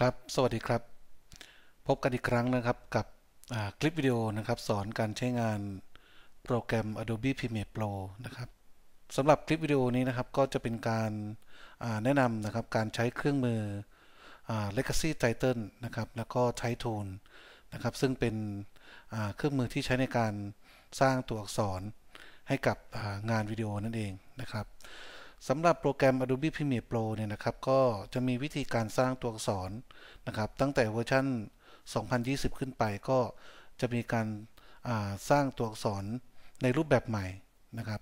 ครับ สวัสดีครับ พบกันอีกครั้งนะครับกับคลิปวิดีโอนะครับ สอนการใช้งานโปรแกรม Adobe Premiere Pro นะครับสำหรับคลิปวิดีโอนี้นะครับก็จะเป็นการแนะนำนะครับการใช้เครื่องมือ Legacy Title นะครับ แล้วก็ t y p e t o o l นะครับซึ่งเป็นเครื่องมือที่ใช้ในการสร้างตัวอักษรให้กับงานวิดีโอนั่นเองนะครับสำหรับโปรแกรม Adobe Premiere Pro เนี่ยนะครับ ก็จะมีวิธีการสร้างตัวอักษรนะครับ ตั้งแต่เวอร์ชัน2020 ขึ้นไป ก็จะมีการาสร้างตัวอักษรในรูปแบบใหม่นะครับ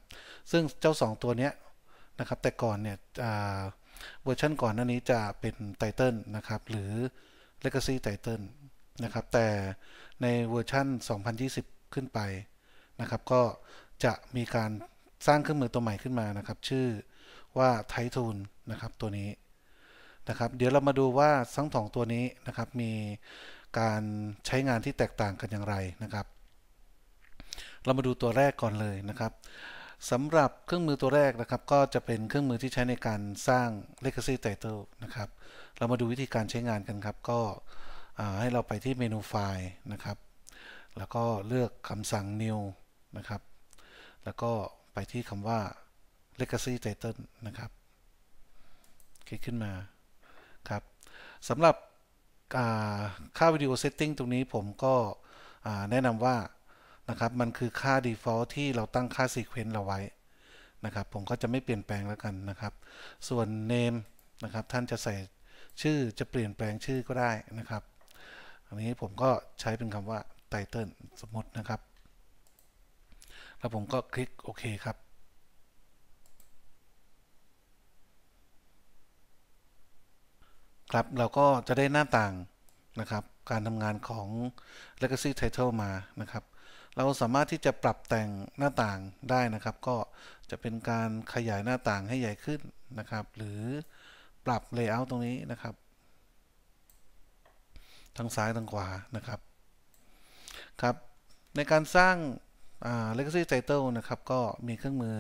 ซึ่งเจ้า 2 ตัวนี้นะครับ แต่ก่อนเนี่ยเวอร์ชันก่อนหน้านี้จะเป็นไตเติลนะครับ หรือ Legacy Title นะครับ แต่ในเวอร์ชัน2020 ขึ้นไปนะครับ ก็จะมีการสร้างเครื่องมือตัวใหม่ขึ้นมานะครับ ชื่อว่าไททูนนะครับตัวนี้นะครับเดี๋ยวเรามาดูว่าทั้งสองตัวนี้นะครับมีการใช้งานที่แตกต่างกันอย่างไรนะครับ เรามาดูตัวแรกก่อนเลยนะครับสำหรับเครื่องมือตัวแรกนะครับ ก็จะเป็นเครื่องมือที่ใช้ในการสร้าง Legacy Title นะครับเรามาดูวิธีการใช้งานกันครับ ก็ให้เราไปที่เมนูไฟล์นะครับแล้วก็เลือกคำสั่ง New นะครับแล้วก็ไปที่คำว่า Legacy Title นะครับ คลิกขึ้นมาครับสำหรับค่าวิดีโอเซตติ้งตรงนี้ผมก็แนะนำว่านะครับมันคือค่า default ที่เราตั้งค่า sequence เราไว้นะครับ ผมก็จะไม่เปลี่ยนแปลงแล้วกันนะครับ ส่วน name นะครับ ท่านจะใส่ชื่อจะเปลี่ยนแปลงชื่อก็ได้นะครับ อันนี้ผมก็ใช้เป็นคำว่า title สมมตินะครับ แล้วผมก็คลิกโอเคครับครับเราก็จะได้หน้าต่างนะครับ การทำงานของ Legacy Title มานะครับ เราสามารถที่จะปรับแต่งหน้าต่างได้นะครับ ก็จะเป็นการขยายหน้าต่างให้ใหญ่ขึ้นนะครับ หรือปรับ Layout ตรงนี้นะครับทั้งซ้ายทั้งขวานะครับครับ ในการสร้าง Legacy Title นะครับ ก็มีเครื่องมือ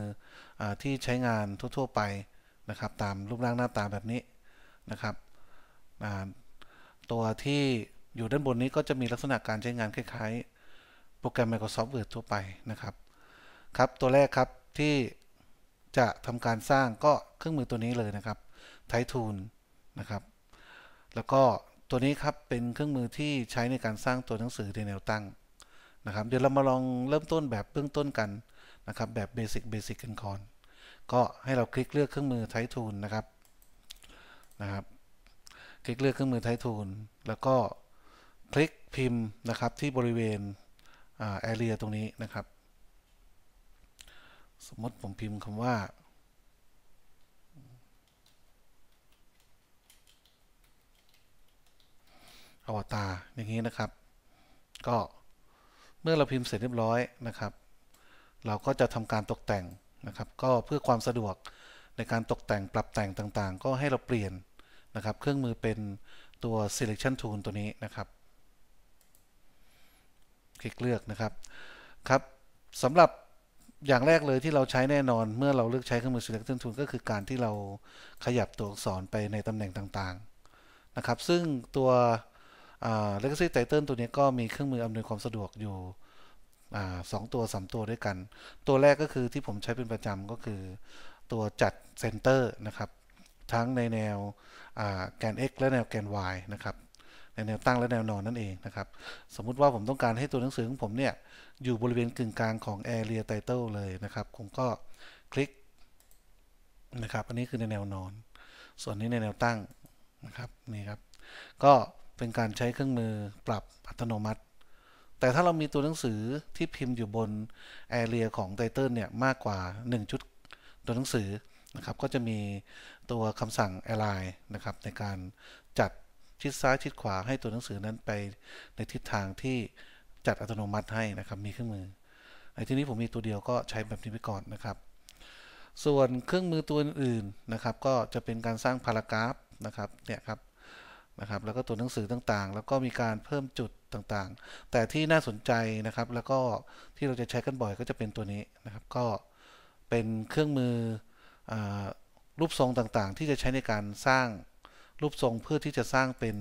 อที่ใช้งานทั่วๆไปนะครับ ตามรูปร่างหน้าตาแบบนี้นะครับตัวที่อยู่ด้านบนนี้ก็จะมีลักษณะการใช้งานคล้ายๆโปรแกรม Microsoft Word ทั่วไปนะครับ ครับ ตัวแรกครับที่จะทำการสร้างก็เครื่องมือตัวนี้เลยนะครับ t y t o o l นะครับ แล้วก็ตัวนี้ครับเป็นเครื่องมือที่ใช้ในการสร้างตัวหนังสือในแนวตั้งนะครับ เดี๋ยวเรามาลองเริ่มต้นแบบเบื้องต้นกันนะครับแบบเบสิกเบสิกกันก่อน ก็ให้เราคลิกเลือกเครื่องมือ t y t o o นะครับ นะครับคลิกเลือกเครื่องมือไททูล แล้วก็คลิกพิมพ์นะครับที่บริเวณแอเรียตรงนี้นะครับ สมมติผมพิมพ์คำว่าอวตารอย่างนี้นะครับ ก็เมื่อเราพิมพ์เสร็จเรียบร้อยนะครับ เราก็จะทำการตกแต่งนะครับ ก็เพื่อความสะดวกในการตกแต่งปรับแต่งต่างๆ ก็ให้เราเปลี่ยนนะครับเครื่องมือเป็นตัว selection tool ตัวนี้นะครับ คลิกเลือกนะครับครับสำหรับอย่างแรกเลยที่เราใช้แน่นอนเมื่อเราเลือกใช้เครื่องมือ selection tool ก็คือการที่เราขยับตัวอักษรไปในตำแหน่งต่างๆนะครับ ซึ่งตัว legacy title ตัวนี้ก็มีเครื่องมืออำนวยความสะดวกอยู่สองตัวสามตัวด้วยกัน ตัวแรกก็คือที่ผมใช้เป็นประจำก็คือตัวจัดเซนเตอร์นะครับทั้งในแนวแกน x และแนวแกน y นะครับ ในแนวตั้งและแนวนอนนั่นเองนะครับ สมมุติว่าผมต้องการให้ตัวหนังสือของผมเนี่ยอยู่บริเวณกึ่งกลางของ area title เลยนะครับ ผมก็คลิกนะครับ อันนี้คือในแนวนอน ส่วนนี้ในแนวตั้งนะครับนี่ครับ ก็เป็นการใช้เครื่องมือปรับอัตโนมัติ แต่ถ้าเรามีตัวหนังสือที่พิมพ์อยู่บน area ของไตเติลเนี่ยมากกว่า1ชุดตัวหนังสือนะครับ ก็จะมีตัวคำสั่ง align นะครับในการจัดชิดซ้ายชิดขวาให้ตัวหนังสือนั้นไป ในทิศทางที่จัดอัตโนมัติให้นะครับ มีเครื่องมือไอ้ที่นี้ผมมีตัวเดียวก็ใช้แบบนี้ไปก่อนนะครับ ส่วนเครื่องมือตัวอื่นนะครับ ก็จะเป็นการสร้างพารากราฟนะครับ เนี่ยครับ นะครับ แล้วก็ตัวหนังสือต่างๆ แล้วก็มีการเพิ่มจุดต่างๆ แต่ที่น่าสนใจนะครับ แล้วก็ที่เราจะใช้กันบ่อย ก็จะเป็นตัวนี้นะครับ ก็เป็นเครื่องมือรูปทรงต่างๆที่จะใช้ในการสร้างรูปทรงเพื่อที่จะสร้างเป็น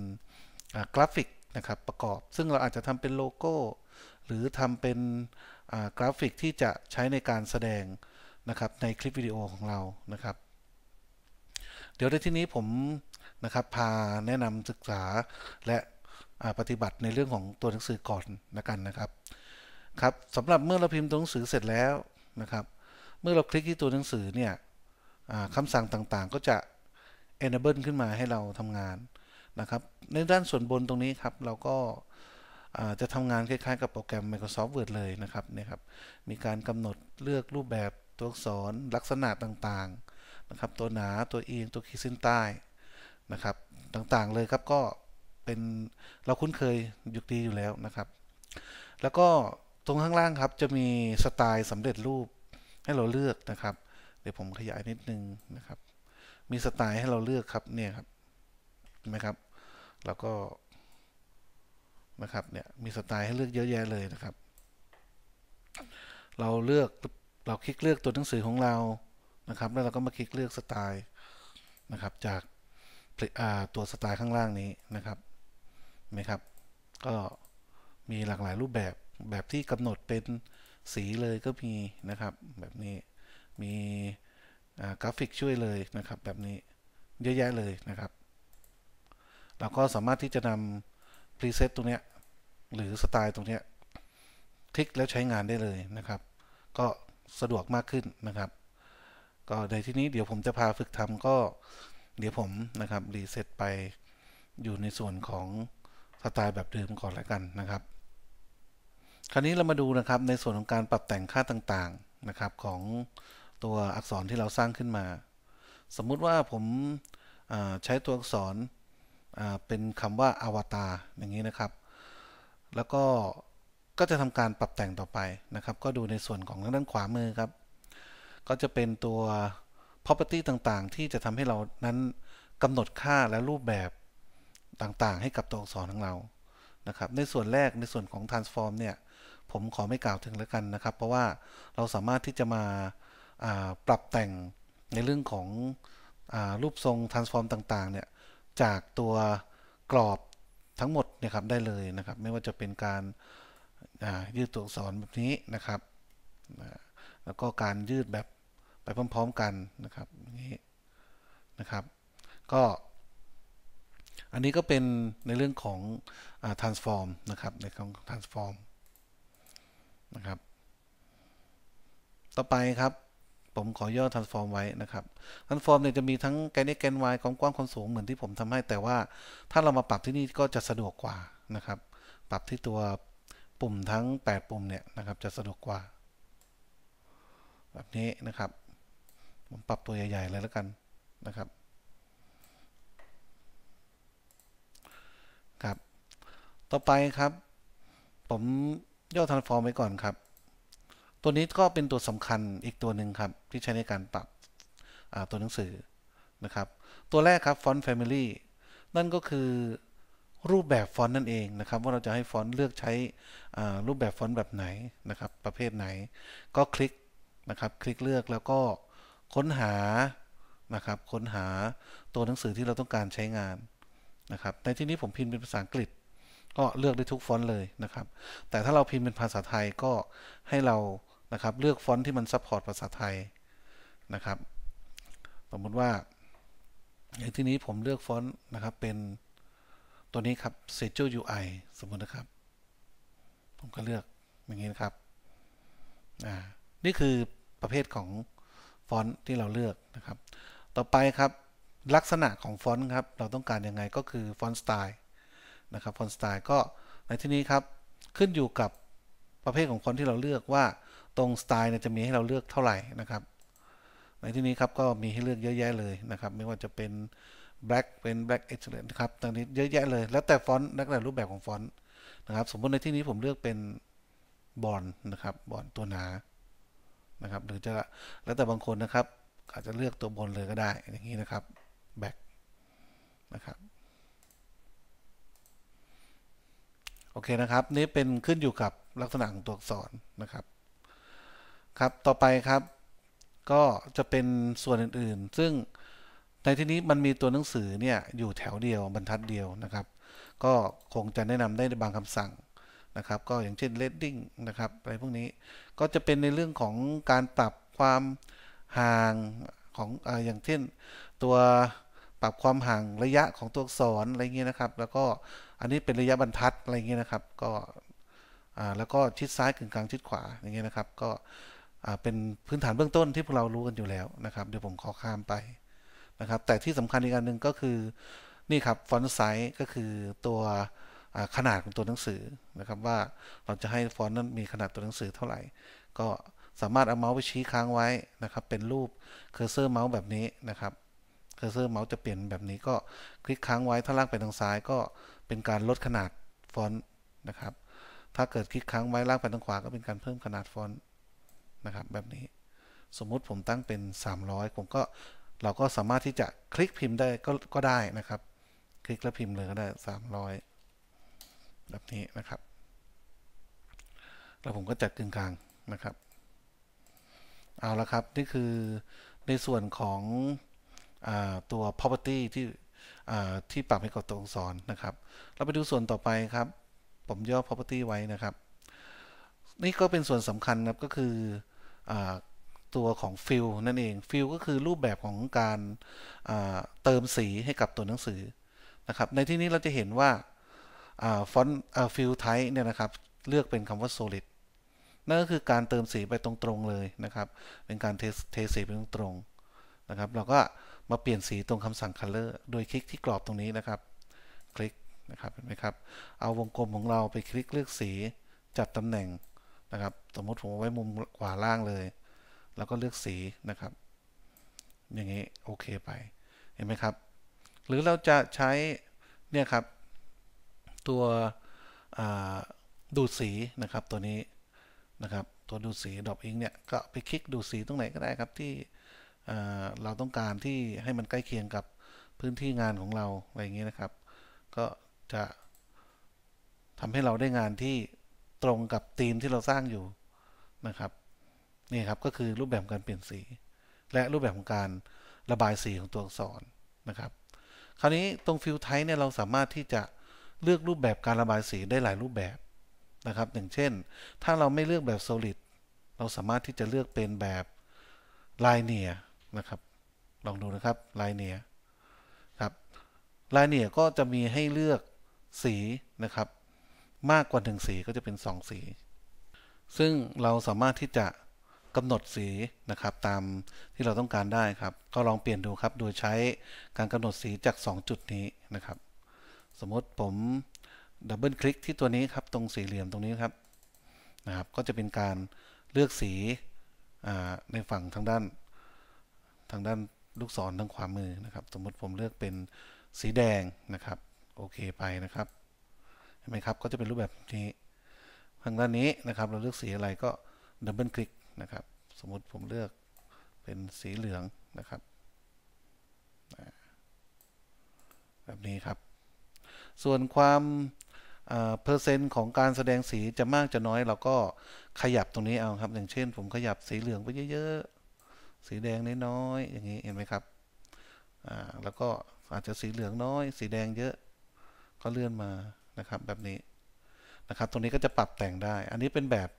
กราฟิกนะครับประกอบ ซึ่งเราอาจจะทำเป็นโลโก้ หรือทำเป็นกราฟิกที่จะใช้ในการแสดงนะครับในคลิปวิดีโอของเรานะครับ เดี๋ยวในที่นี้ผมนะครับพาแนะนำศึกษาและปฏิบัติในเรื่องของตัวหนังสือก่อนนะกันนะครับครับสำหรับเมื่อเราพิมพ์ตัวหนังสือเสร็จแล้วนะครับ เมื่อเราคลิกที่ตัวหนังสือเนี่ยคำสั่งต่างๆก็จะ enable ขึ้นมาให้เราทำงานนะครับ ในด้านส่วนบนตรงนี้ครับเราก็จะทำงานคล้ายๆ กับโปรแกรม Microsoft Word เลยนะครับเนี่ยครับ มีการกำหนดเลือกรูปแบบตัวอักษร ลักษณะต่างๆนะครับ ตัวหนาตัวเอียงตัวขีดเส้นใต้นะครับ ต่างๆเลยครับก็เป็นเราคุ้นเคยอยู่ดีอยู่แล้วนะครับ แล้วก็ตรงข้างล่างครับ จะมีสไตล์สำเร็จรูปให้เราเลือกนะครับเดี๋ยวผมขยายนิดนึงนะครับ มีสไตล์ให้เราเลือกครับเนี่ยครับ เห็นไหมครับแล้วก็นะครับเนี่ย มีสไตล์ให้เลือกเยอะแยะเลยนะครับ เราเลือกเราคลิกเลือกตัวหนังสือของเรา นะครับ แล้วเราก็มาคลิกเลือกสไตล์นะครับ จากตัวสไตล์ข้างล่างนี้นะครับ เห็นไหมครับ ก็มีหลากหลายรูปแบบ แบบที่กำหนดเป็นสีเลยก็มีนะครับ แบบนี้มีกราฟิกช่วยเลยนะครับ แบบนี้เยอะแยะเลยนะครับเราก็สามารถที่จะนำพรีเซตตรงนี้หรือสไตล์ตรงนี้คลิกแล้วใช้งานได้เลยนะครับ ก็สะดวกมากขึ้นนะครับก็ในที่นี้เดี๋ยวผมจะพาฝึกทำก็เดี๋ยวผมนะครับรีเซตไปอยู่ในส่วนของสไตล์แบบเดิมก่อนละกันนะครับ คราวนี้เรามาดูนะครับในส่วนของการปรับแต่งค่าต่างๆนะครับของตัวอักษรที่เราสร้างขึ้นมา สมมุติว่าผมใช้ตัวอักษรเป็นคำว่าอวตารอย่างนี้นะครับ แล้วก็ก็จะทำการปรับแต่งต่อไปนะครับ ก็ดูในส่วนของด้านขวามือครับ ก็จะเป็นตัว property ต่าง ๆ ที่จะทำให้เรานั้นกำหนดค่าและรูปแบบต่างๆ ให้กับตัวอักษรของเรา นะครับ ในส่วนแรกในส่วนของ transform เนี่ย ผมขอไม่กล่าวถึงแล้วกันนะครับ เพราะว่าเราสามารถที่จะมาปรับแต่งในเรื่องของอรูปทรง transform ต่างๆเนี่ยจากตัวกรอบทั้งหมดนะครับได้เลยนะครับ ไม่ว่าจะเป็นการยืดตัวอักษรแบบนี้นะครับแล้วก็การยืดแบบไปพร้อม ๆกันนะครับนี้นะครับ ก็ อันนี้ก็เป็นในเรื่องของอ transform นะครับในของ transform นะครับต่อไปครับผมขอย่อ transform ไว้นะครับ transform เนี่ยจะมีทั้งแกน x แกน y ความกว้างความสูง เหมือนที่ผมทำให้แต่ว่า ถ้าเรามาปรับที่นี่ก็จะสะดวกกว่านะครับ ปรับที่ตัวปุ่มทั้ง 8 ปุ่มเนี่ยนะครับจะสะดวกกว่า แบบนี้นะครับผมปรับตัวใหญ่ๆเลยแล้วกันนะครับครับ ต่อไปครับ ผมย่อ transform ไว้ก่อนครับตัวนี้ก็เป็นตัวสำคัญอีกตัวหนึ่งครับที่ใช้ในการปรับตัวหนังสือนะครับตัวแรกครับฟอนต์แฟมิลี่นั่นก็คือรูปแบบฟอนต์นั่นเองนะครับว่าเราจะให้ฟอนต์เลือกใช้รูปแบบฟอนต์แบบไหนนะครับ ประเภทไหน ก็คลิกนะครับคลิกเลือกแล้วก็ค้นหานะครับค้นหาตัวหนังสือที่เราต้องการใช้งานนะครับในที่นี้ผมพิมพ์เป็นภาษาอังกฤษ ก็เลือกได้ทุกฟอนต์เลยนะครับแต่ถ้าเราพิมพ์เป็นภาษาไทยก็ให้เรานะครับเลือกฟอนต์ที่มันซัพพอร์ตภาษาไทยนะครับ สมมติว่าในที่นี้ผมเลือกฟอนต์นะครับเป็นตัวนี้ครับ s e g e UI สมมตินะครับ ผมก็เลือกอย่างนี้นะครับนี่คือประเภทของฟอนต์ที่เราเลือกนะครับ ต่อไปครับลักษณะของฟอนต์ครับเราต้องการยังไงก็คือฟอนต์สไตล์นะครับฟอนต์สไตล์ก็ในที่นี้ครับขึ้นอยู่กับประเภทของฟอนต์ที่เราเลือกว่าตรงสไตล์เนี่ยจะมีให้เราเลือกเท่าไหร่นะครับ ในที่นี้ ครับ ก็มีให้เลือกเยอะแยะเลยนะครับ ไม่ว่าจะเป็น black เป็น black excellent ครับตอนนี้เยอะแยะเลย แล้วแต่ฟอนต์ แล้วแต่รูปแบบของฟอนต์นะครับ สมมติในที่นี้ผมเลือกเป็นบอลนะครับบอลตัวหนานะครับ หรือจะแล้วแต่บางคนนะครับอาจจะเลือกตัวบนเลยก็ได้ อย่างนี้ นะครับแบ็กนะครับโอเคนะครับ นี่เป็นขึ้นอยู่กับลักษณะของตัวอักษรนะครับครับ ต่อไปครับ ก็จะเป็นส่วนอื่นๆ ซึ่งในที่นี้มันมีตัวหนังสือเนี่ยอยู่แถวเดียวบรรทัดเดียวนะครับ ก็คงจะแนะนำได้ในบางคำสั่งนะครับ ก็อย่างเช่นเลดดิ้งนะครับอะไรพวกนี้ ก็จะเป็นในเรื่องของการปรับความห่างของออย่างเช่น ตัวปรับความห่างระยะของตัวอักษรอะไรเงี้ยนะครับ แล้วก็อันนี้เป็นระยะบรรทัดอะไรเงี้ยนะครับ ก็แล้วก็ชิดซ้ายกึ่งกลางชิดขวาอย่างเงี้ยนะครับ ก็เป็นพื้นฐานเบื้องต้นที่พวกเรารู้กันอยู่แล้วนะครับ เดี๋ยวผมขอข้ามไปนะครับแต่ที่สำคัญอีกอันหนึ่งก็คือนี่ครับฟอนต์ไซส์ก็คือตัวขนาดของตัวหนังสือนะครับว่าเราจะให้ฟอนต์นั้นมีขนาดตัวหนังสือเท่าไหร่ก็สามารถเอาเมาส์ไปชี้ค้างไว้นะครับเป็นรูปเคอร์เซอร์เมาส์แบบนี้นะครับเคอร์เซอร์เมาส์จะเปลี่ยนแบบนี้ก็คลิกค้างไว้ถ้าลากไปทางซ้ายก็เป็นการลดขนาดฟอนต์นะครับถ้าเกิดคลิกค้างไว้ลากไปทางขวาก็เป็นการเพิ่มขนาดฟอนต์นะครับแบบนี้สมมุติผมตั้งเป็น 300 ผมก็ เราก็สามารถที่จะคลิกพิมพ์ได้ก็ก็ได้นะครับ คลิกแล้วพิมพ์เลยก็ได้300 แบบนี้นะครับ แล้วผมก็จัดกึ่งกลาง นะครับ เอาละครับ นี่คือในส่วนของอตัว property ที่ที่ปรับให้กับตัวอักษรนะครับ เราไปดูส่วนต่อไปครับ ผมย่อ property ไว้นะครับ นี่ก็เป็นส่วนสำคัญครับก็คือตัวของฟิลนั่นเองฟิลก็คือรูปแบบของการเติมสีให้กับตัวหนังสือนะครับในที่นี้เราจะเห็นว่าฟอนต์ฟิลไทป์เนี่ยนะครับเลือกเป็นคำว่า solid นั่นก็คือการเติมสีไปตรงๆเลยนะครับเป็นการเทสีไปตรงๆนะครับเราก็มาเปลี่ยนสีตรงคำสั่ง color โดยคลิกที่กรอบตรงนี้นะครับ คลิกนะครับเห็นไหมครับเอาวงกลมของเราไปคลิกเลือกสีจัดตำแหน่งนะครับ สมมติผมไว้มุมขวาล่างเลย แล้วก็เลือกสีนะครับ อย่างนี้โอเคไป เห็นไหมครับ หรือเราจะใช้เนี่ยครับตัวดูดสีนะครับตัวนี้นะครับตัวดูดสีดอกอิงเนี่ยก็ไปคลิกดูดสีตรงไหนก็ได้ครับที่เราต้องการที่ให้มันใกล้เคียงกับพื้นที่งานของเราอะไรอย่างนี้นะครับ ก็จะทำให้เราได้งานที่ตรงกับธีมที่เราสร้างอยู่นะครับนี่ครับก็คือรูปแบบการเปลี่ยนสี และรูปแบบของการระบายสีของตัวอักษรนะครับ คราวนี้ตรงฟิลไทป์เนี่ยเราสามารถที่จะเลือกรูปแบบการระบายสีได้หลายรูปแบบนะครับ อย่างเช่น ถ้าเราไม่เลือกแบบ solid เราสามารถที่จะเลือกเป็นแบบลเนียนะครับลองดูนะครับลเนียครับลเนียก็จะมีให้เลือกสีนะครับมากกว่า1สีก็จะเป็น2สี ซึ่งเราสามารถที่จะกำหนดสีนะครับตามที่เราต้องการได้ครับ ก็ลองเปลี่ยนดูครับ โดยใช้การกำหนดสีจาก 2 จุดนี้นะครับ สมมติผมดับเบิลคลิกที่ตัวนี้ครับ ตรงสี่เหลี่ยมตรงนี้ครับนะครับ ก็จะเป็นการเลือกสีในฝั่งทางด้านทางด้านลูกศรทางขวามือนะครับ สมมติผมเลือกเป็นสีแดงนะครับโอเค ไปนะครับเห็นไหมครับ ก็จะเป็นรูปแบบนี้ ทางด้านนี้นะครับ เราเลือกสีอะไรก็ดับเบิลคลิกนะครับ สมมติผมเลือกเป็นสีเหลืองนะครับ แบบนี้ครับ ส่วนความเปอร์เซ็นต์ของการแสดงสีจะมากจะน้อย เราก็ขยับตรงนี้เอาครับ อย่างเช่นผมขยับสีเหลืองไปเยอะๆ สีแดงน้อยๆ อย่างนี้ เห็นไหมครับ แล้วก็อาจจะสีเหลืองน้อย สีแดงเยอะ ก็เลื่อนมานะครับแบบนี้นะครับตรงนี้ก็จะปรับแต่งได้ อันนี้เป็นแบบ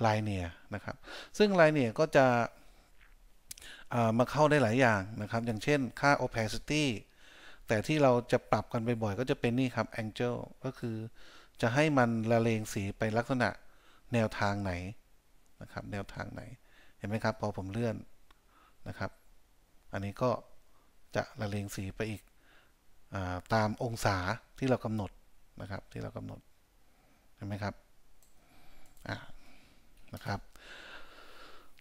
ไลเนียนะครับ ซึ่งไลเนียก็จะมาเข้าได้หลายอย่างนะครับ อย่างเช่นค่า opacity แต่ที่เราจะปรับกันบ่อยๆ ก็จะเป็นนี่ครับ angle ก็คือจะให้มันละเลงสีไปลักษณะแนวทางไหนนะครับแนวทางไหน เห็นไหมครับ พอผมเลื่อนนะครับ อันนี้ก็จะละเลงสีไปอีกอตามองศาที่เรากำหนดนะครับที่เรากำหนด เห็นไหมครับอ่านะครับ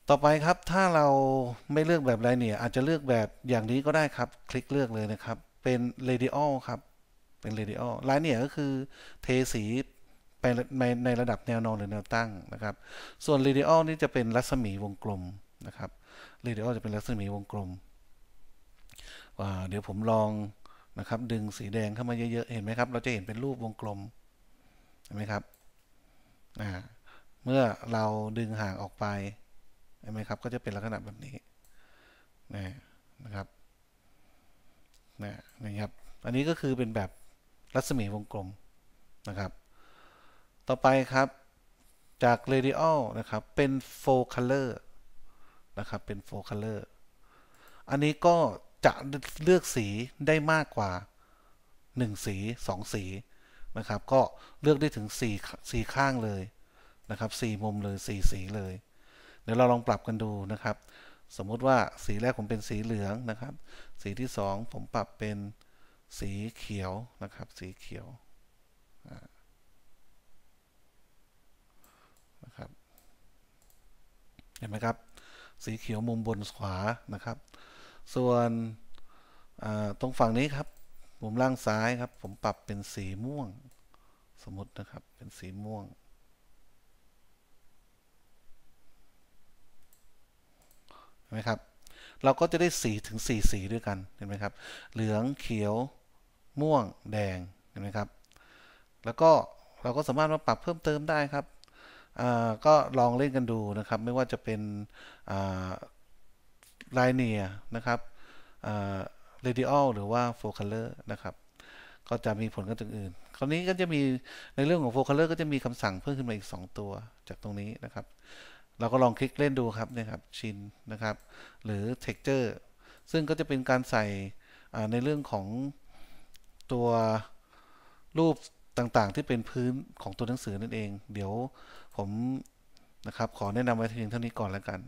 ต่อไปครับถ้าเราไม่เลือกแบบไรเนี่ยอาจจะเลือกแบบอย่างนี้ก็ได้ครับ คลิกเลือกเลยนะครับ เป็น radial ครับเป็น radial ไลเนี่ยก็คือเทสีไปในในระดับแนวนอนหรือแนวตั้งนะครับ ส่วน radial นี่จะเป็นรัศมีวงกลมนะครับ radial จะเป็นรัศมีวงกลมเดี๋ยวผมลองนะครับดึงสีแดงเข้ามาเยอะๆ เห็นไหมครับ เราจะเห็นเป็นรูปวงกลมเห็นไหมครับอ่าเมื่อเราดึงห่างออกไปเห็นไหมครับก็จะเป็นลักษณะแบบนี้นะนะครับนะนะครับอันนี้ก็คือเป็นแบบรัศมีวงกลมนะครับ ต่อไปครับจากเรดิโอนะครับเป็น f คัลเลอร์นะครับเป็น f คัลเลอร์อันนี้ก็จะเลือกสีได้มากกว่า 1 สี 2 สีนะครับ ก็เลือกได้ถึง4 4ข้างเลยนะครับ4มุมเลย 4 สีเลย เดี๋ยวเราลองปรับกันดูนะครับ สมมุติว่าสีแรกผมเป็นสีเหลืองนะครับ สีที่ 2 ผมปรับเป็นสีเขียวนะครับ สีเขียวนะครับ เห็นไหมครับ สีเขียวมุมบนขวานะครับส่วนตรงฝั่งนี้ครับมุมล่างซ้ายครับ ผมปรับเป็นสีม่วงสมมตินะครับ เป็นสีม่วง เห็นไหมครับ เราก็จะได้สีถึง4สีด้วยกัน เห็นไหมครับ เหลืองเขียว ม่วงแดง เห็นไหมครับ แล้วก็เราก็สามารถมาปรับเพิ่มเติมได้ครับ ก็ลองเล่นกันดูนะครับ ไม่ว่าจะเป็นไลเนียนะครับเรดิออลหรือว่าโฟคัลเลอร์นะครับ ก็จะมีผลกับตัวอื่นคราวนี้ก็จะมีในเรื่องของโฟคัลเลอร์ก็จะมีคำสั่งเพิ่มขึ้นมาอีก 2 ตัวจากตรงนี้นะครับ เราก็ลองคลิกเล่นดูครับนะครับชินนะครับ หรือเท็กเจอร์ซึ่งก็จะเป็นการใส่ในเรื่องของตัวรูปต่างๆ ที่เป็นพื้นของตัวหนังสือนั่นเอง เดี๋ยวผมนะครับขอแนะนำไว้เพียงเท่านี้ก่อนแล้วกัน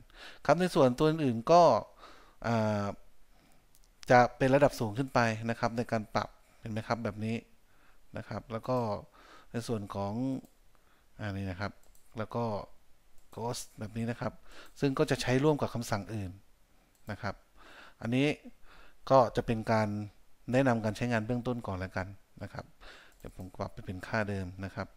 ครับในส่วนตัวอื่นก็จะเป็นระดับสูงขึ้นไปนะครับ ในการปรับเห็นไหมครับแบบนี้นะครับ แล้วก็ในส่วนของอันนี้นะครับแล้วก็ ghost แบบนี้นะครับ ซึ่งก็จะใช้ร่วมกับคำสั่งอื่นนะครับ อันนี้ก็จะเป็นการแนะนำการใช้งานเบื้องต้นก่อนแล้วกันนะครับเดี๋ยวผมกลับไปเป็นค่าเดิมนะครับ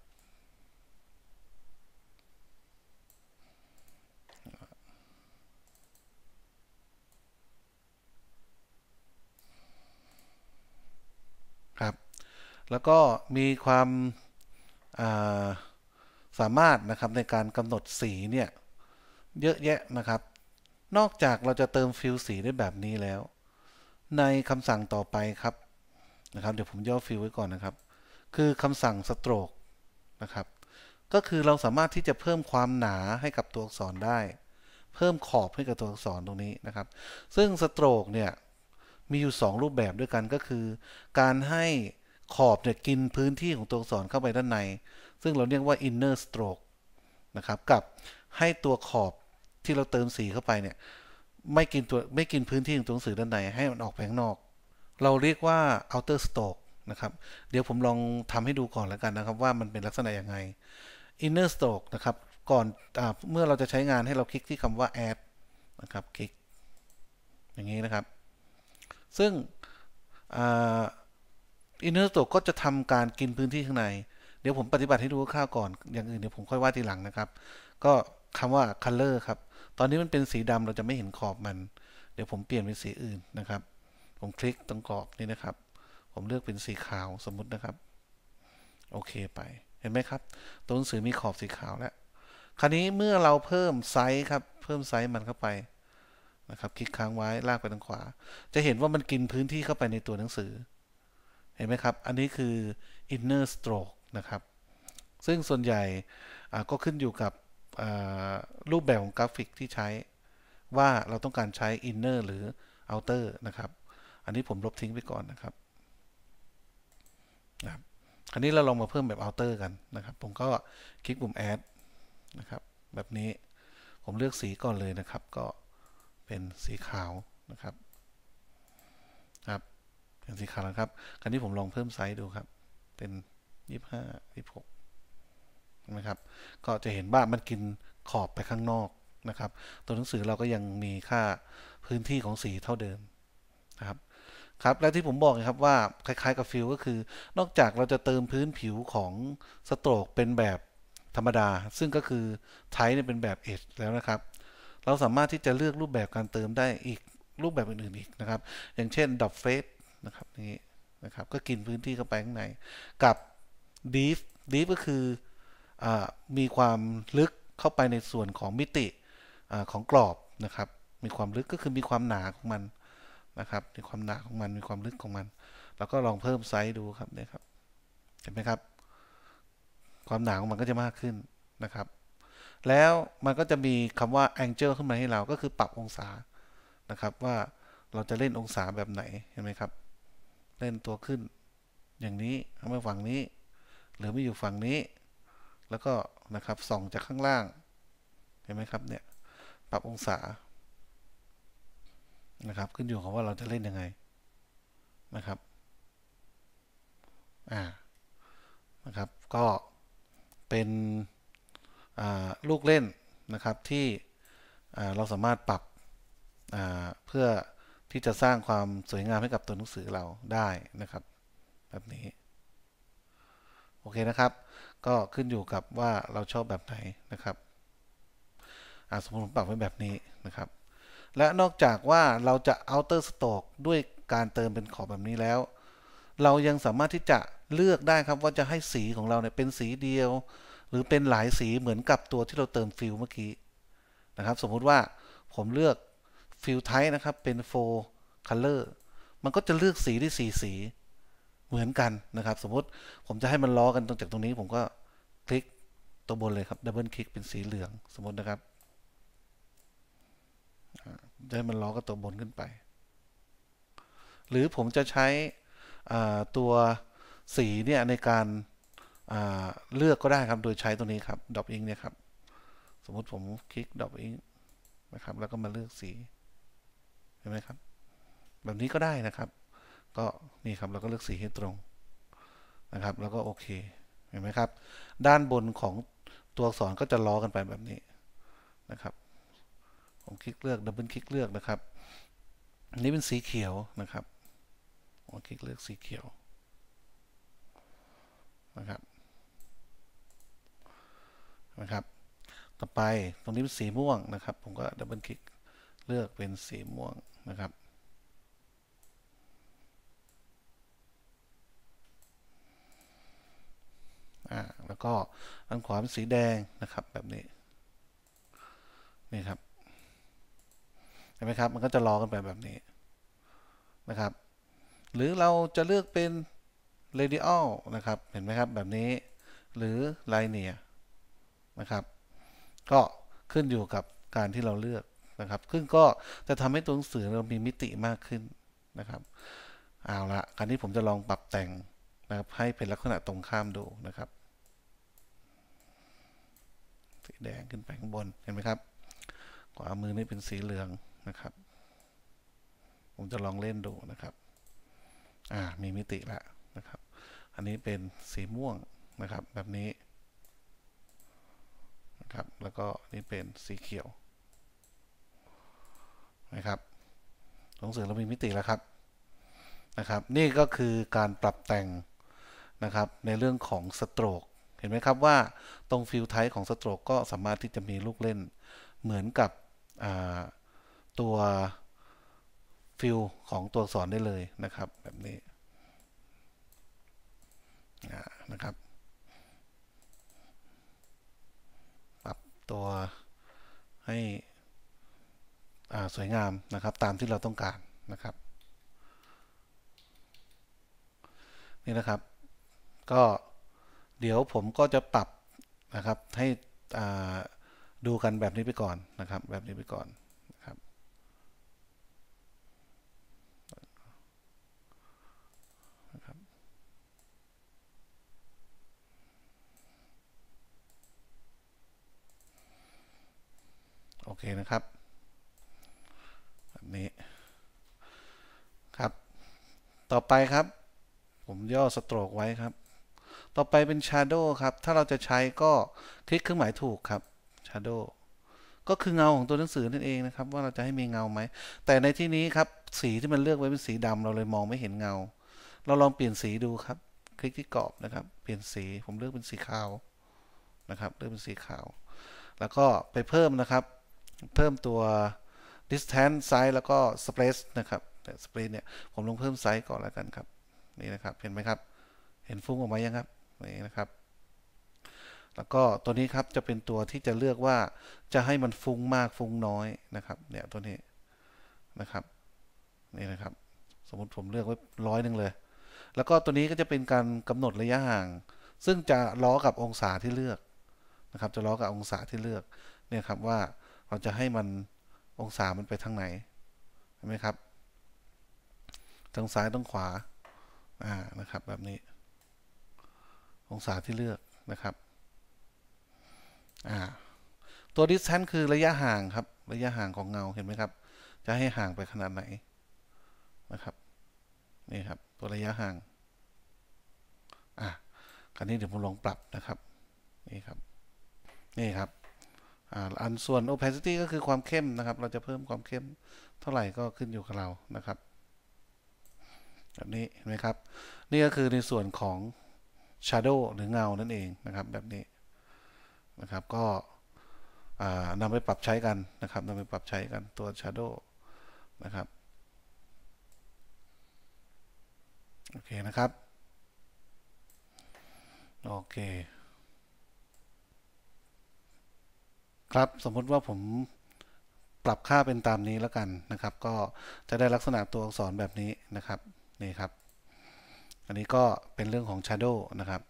ครับแล้วก็มีความาสามารถนะครับในการกำหนดสีเนี่ยเยอะแยะนะครับ นอกจากเราจะเติมฟิลสีได้แบบนี้แล้ว ในคำสั่งต่อไปครับนะครับ เดี๋ยวผมย่อฟิลไว้ก่อนนะครับคือคำสั่งสโตรกนะครับก็คือเราสามารถที่จะเพิ่มความหนาให้กับตัวอักษรได้ เพิ่มขอบให้กับตัวอักษรตรงนี้นะครับซึ่งสโตรกเนี่ยมีอยู่2รูปแบบด้วยกันก็คือ การให้ขอบเนี่ยกินพื้นที่ของตัวอักษรเข้าไปด้านในซึ่งเราเรียกว่า inner stroke นะครับ กับให้ตัวขอบที่เราเติมสีเข้าไปเนี่ยไม่กินตัวไม่กินพื้นที่ของตัวหนังสือด้านในให้มันออกไปข้างนอก เราเรียกว่า outer stroke นะครับเดี๋ยวผมลองทำให้ดูก่อนแล้วกันนะครับว่ามันเป็นลักษณะยังไง inner stroke นะครับก่อนอเมื่อเราจะใช้งานให้เราคลิกที่คำว่า add นะครับ คลิก อย่างนี้นะครับซึ่งอินเนอร์โตก็จะทำการกินพื้นที่ข้างในเดี๋ยวผมปฏิบัติให้ดูคร่าวก่อนอย่างอื่นเดี๋ยวผมค่อยว่าทีหลังนะครับ ก็คำว่า color ครับ ตอนนี้มันเป็นสีดำเราจะไม่เห็นขอบมัน เดี๋ยวผมเปลี่ยนเป็นสีอื่นนะครับ ผมคลิกตรงกรอบนี่นะครับ ผมเลือกเป็นสีขาวสมมุตินะครับ โอเคไป เห็นไหมครับตัวหนังสือมีขอบสีขาวแล้วคราวนี้เมื่อเราเพิ่มไซส์ครับ เพิ่มไซส์มันเข้าไปนะครับคลิกค้างไว้ลากไปทางขวา จะเห็นว่ามันกินพื้นที่เข้าไปในตัวหนังสือ เห็นไหมครับ อันนี้คือ inner stroke นะครับ ซึ่งส่วนใหญ่ก็ขึ้นอยู่กับรูปแบบของกราฟิกที่ใช้ ว่าเราต้องการใช้ inner หรือ outer นะครับ อันนี้ผมลบทิ้งไปก่อนนะครับครับ อันนี้เราลองมาเพิ่มแบบ outer กันนะครับ ผมก็คลิกปุ่ม add นะครับ แบบนี้ ผมเลือกสีก่อนเลยนะครับ ก็เป็นสีขาวนะครับครับเป็นสีขาวแล้วครับ คราวนี้ผมลองเพิ่มไซส์ดูครับ เป็นยี่ห้ายี่หกนะครับก็จะเห็นว่ามันกินขอบไปข้างนอกนะครับ ตัวหนังสือเราก็ยังมีค่าพื้นที่ของสีเท่าเดิมนะครับ ครับและที่ผมบอกนะครับว่าคล้ายๆกับฟิลก็คือนอกจากเราจะเติมพื้นผิวของสโตรกเป็นแบบธรรมดา ซึ่งก็คือไทป์เนี่ยเป็นแบบเอชแล้วนะครับเราสามารถที่จะเลือกรูปแบบการเติมได้อีกรูปแบบอื่นๆอีกนะครับ อย่างเช่นดับเฟสนะครับนี้นะครับ ก็กินพื้นที่เข้าไปข้างในกับดีฟดีฟก็คืออมีความลึกเข้าไปในส่วนของมิติอของกรอบนะครับ มีความลึกก็คือมีความหนาของมันนะครับ มีความหนาของมัน มีความลึกของมันแล้วก็ลองเพิ่มไซส์ดูครับเนี่ยครับ เห็นไหมครับ ความหนาของมันก็จะมากขึ้นนะครับแล้วมันก็จะมีคำว่า angle ขึ้นมาให้เราก็คือปรับองศานะครับ ว่าเราจะเล่นองศาแบบไหนเห็นไหมครับ เล่นตัวขึ้น อย่างนี้เมาฝั่งนี้ หรือไม่อยู่ฝั่งนี้ แล้วก็นะครับส่องจากข้างล่าง เห็นไหมครับเนี่ยปรับองศา นะครับ ขึ้นอยู่กับว่าเราจะเล่นยังไงนะครับอ่านะครับ ก็เป็นลูกเล่นนะครับที่เราสามารถปรับเพื่อที่จะสร้างความสวยงามให้กับตัวหนังสือเราได้นะครับแบบนี้โอเคนะครับ ก็ขึ้นอยู่กับว่าเราชอบแบบไหนนะครับสมมติผมปรับไว้แบบนี้นะครับ และนอกจากว่าเราจะ outer stroke ด้วยการเติมเป็นขอบแบบนี้แล้ว เรายังสามารถที่จะเลือกได้ครับว่าจะให้สีของเราเนี่ยเป็นสีเดียวหรือเป็นหลายสีเหมือนกับตัวที่เราเติมฟิลเมื่อกี้นะครับ สมมุติว่าผมเลือกฟิลไทป์นะครับเป็นโฟล์คัลเลอร์มันก็จะเลือกสีที่สีสีเหมือนกันนะครับสมมติผมจะให้มันล้อกันตรงจากตรงนี้ ผมก็คลิกตัวบนเลยครับดับเบิลคลิกเป็นสีเหลือง สมมตินะครับจะให้มันล้อกับตัวบนขึ้นไป หรือผมจะใช้ตัวสีเนี่ยในการเลือกก็ได้ครับโดยใช้ตัวนี้ครับดอปอิงเนี่ยครับ สมมุติผมคลิกดอปอิงนะครับ แล้วก็มาเลือกสี เห็นไหมครับ แบบนี้ก็ได้นะครับ ก็นี่ครับเราก็เลือกสีให้ตรงนะครับ แล้วก็โอเค เห็นไหมครับ ด้านบนของตัวอักษรก็จะล้อกันไปแบบนี้นะครับ ผมคลิกเลือกดับเบิลคลิกเลือกนะครับนี่เป็นสีเขียวนะครับ ผมคลิกเลือกสีเขียวนะครับนะครับ ต่อไปตรงนี้เป็นสีม่วงนะครับ ผมก็ดับเบิลคลิกเลือกเป็นสีม่วงนะครับแล้วก็อันขวาเป็นสีแดงนะครับแบบนี้ นี่ครับ เห็นไหมครับ มันก็จะรอกันไปแบบนี้นะครับ หรือเราจะเลือกเป็นเ a ดิ a l นะครับ เห็นไหมครับแบบนี้ หรือไลเนียนะครับก็ขึ้นอยู่กับการที่เราเลือกนะครับขึ้นก็จะทำให้ตัวหนังสือเรามีมิติมากขึ้นนะครับเอาละคราวนี้ผมจะลองปรับแต่งนะครับ ให้เป็นลักษณะตรงข้ามดูนะครับ สีแดงขึ้นไปข้างบนเห็นไหมครับขวามือนี่เป็นสีเหลืองนะครับ ผมจะลองเล่นดูนะครับอ่ามีมิติแล้วนะครับ อันนี้เป็นสีม่วงนะครับ แบบนี้ครับแล้วก็นี่เป็นสีเขียวนะครับหนังสือเรามีมิติแล้วครับนะครับ นี่ก็คือการปรับแต่งนะครับในเรื่องของสโตรกเห็นไหมครับว่าตรงฟิลไทป์ของสโตรกก็สามารถที่จะมีลูกเล่นเหมือนกับตัวฟิลของตัวสอนได้เลยนะครับ แบบนี้นะครับตัวให้สวยงามนะครับตามที่เราต้องการนะครับ นี่นะครับ ก็เดี๋ยวผมก็จะปรับนะครับให้ดูกันแบบนี้ไปก่อนนะครับแบบนี้ไปก่อนโอเคนะครับแบบนี้ครับ ต่อไปครับ ผมย่อสโตรกไว้ครับ ต่อไปเป็น Shadow ครับ ถ้าเราจะใช้ก็คลิกเครื่องหมายถูกครับ Shadow ก็คือเงาของตัวหนังสือนั่นเองนะครับ ว่าเราจะให้มีเงาไหมแต่ในที่นี้ครับสีที่มันเลือกไว้เป็นสีดำ เราเลยมองไม่เห็นเงา เราลองเปลี่ยนสีดูครับ คลิกที่กรอบนะครับ เปลี่ยนสีผมเลือกเป็นสีขาวนะครับ เลือกเป็นสีขาว แล้วก็ไปเพิ่มนะครับเพิ่มตัว distance size แล้วก็ space นะครับแต่ space เนี่ย ผมลงเพิ่ม size ก่อนแล้วกันครับ นี่นะครับ เห็นไหมครับ เห็นฟุ้งออกมายังครับ นี่นะครับ แล้วก็ตัวนี้ครับ จะเป็นตัวที่จะเลือกว่าจะให้มันฟุ้งมากฟุ้งน้อยนะครับ เนี่ยตัวนี้นะครับ นี่นะครับ สมมติผมเลือกไว้ร้อยหนึ่งเลย แล้วก็ตัวนี้ก็จะเป็นการกำหนดระยะห่าง ซึ่งจะล้อกับองศาที่เลือกนะครับ จะล้อกับองศาที่เลือก เนี่ยครับว่าเราจะให้มันองศามันไปทางไหนเห็นไหมครับทางซ้ายทางขวา อ่านะครับ แบบนี้ องศาที่เลือกนะครับอ่า ตัว distance คือระยะห่างครับ ระยะห่างของเงาเห็นไหมครับ จะให้ห่างไปขนาดไหนนะครับ นี่ครับ ตัวระยะห่าง อ่ะคราวนี้ เดี๋ยวผมลองปรับนะครับนี่ครับ นี่ครับอันส่วน opacity ก็คือความเข้มนะครับ เราจะเพิ่มความเข้มเท่าไหร่ก็ขึ้นอยู่กับเรา นะครับ แบบนี้เห็นไหมครับ นี่ก็คือในส่วนของ shadow หรือเงา นั่นเองนะครับ แบบนี้นะครับ ก็นำไปปรับใช้กันนะครับนำไปปรับใช้กันตัว shadow นะครับ โอเค นะครับ โอเคครับสมมุติว่าผมปรับค่าเป็นตามนี้แล้วกันนะครับ ก็จะได้ลักษณะตัวอักษรแบบนี้นะครับ นี่ครับ อันนี้ก็เป็นเรื่องของ Shadow นะครับ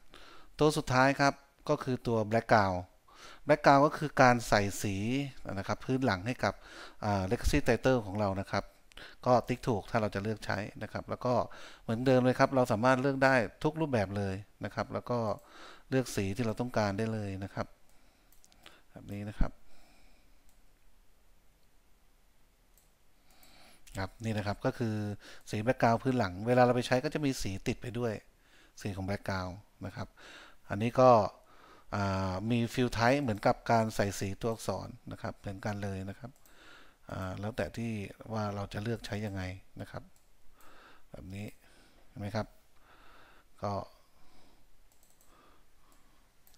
ตัวสุดท้ายครับก็คือตัว Background Background ก็คือการใส่สีนะครับ พื้นหลังให้กับ Legacy Title ของเรานะครับ ก็ติ๊กถูกถ้าเราจะเลือกใช้นะครับ แล้วก็เหมือนเดิมเลยครับ เราสามารถเลือกได้ทุกรูปแบบเลยนะครับ แล้วก็เลือกสีที่เราต้องการได้เลยนะครับแบบนี้นะครับครับ นี่นะครับก็คือสีแบ็กกราวพื้นหลังเวลาเราไปใช้ก็จะมีสีติดไปด้วย สีของแบ็กกราวนะครับ อันนี้ก็มีฟิลไทป์เหมือนกับการใส่สีตัวอักษรนะครับเหมือนกันเลยนะครับแล้วแต่ที่ว่าเราจะเลือกใช้ยังไง นะครับ แบบนี้เห็นไหมครับก็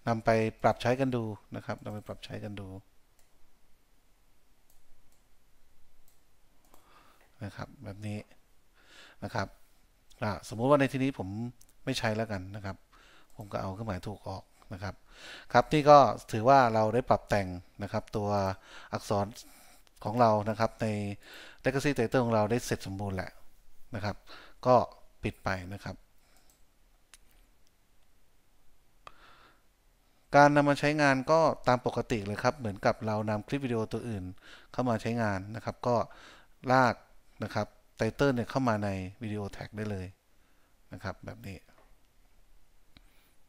นำไปปรับใช้กันดูนะครับนำไปปรับใช้กันดูนะครับแบบนี้นะครับสมมุติว่าในที่นี้ผมไม่ใช้แล้วกันนะครับ ผมก็เอาเครื่องหมายถูกออกนะครับ ครับนี่ก็ถือว่าเราได้ปรับแต่งนะครับตัวอักษรของเรานะครับใน Legacy d i t l e ของเราได้เสร็จสมบูรณ์แหละนะครับ ก็ปิดไปนะครับการนำมาใช้งานก็ตามปกติเลยครับ เหมือนกับเรานำคลิปวิดีโอตัวอื่นเข้ามาใช้งานนะครับ ก็ลากนะครับไตเติลเนี่ยเข้ามาในวิดีโอแท็กได้เลยนะครับ แบบนี้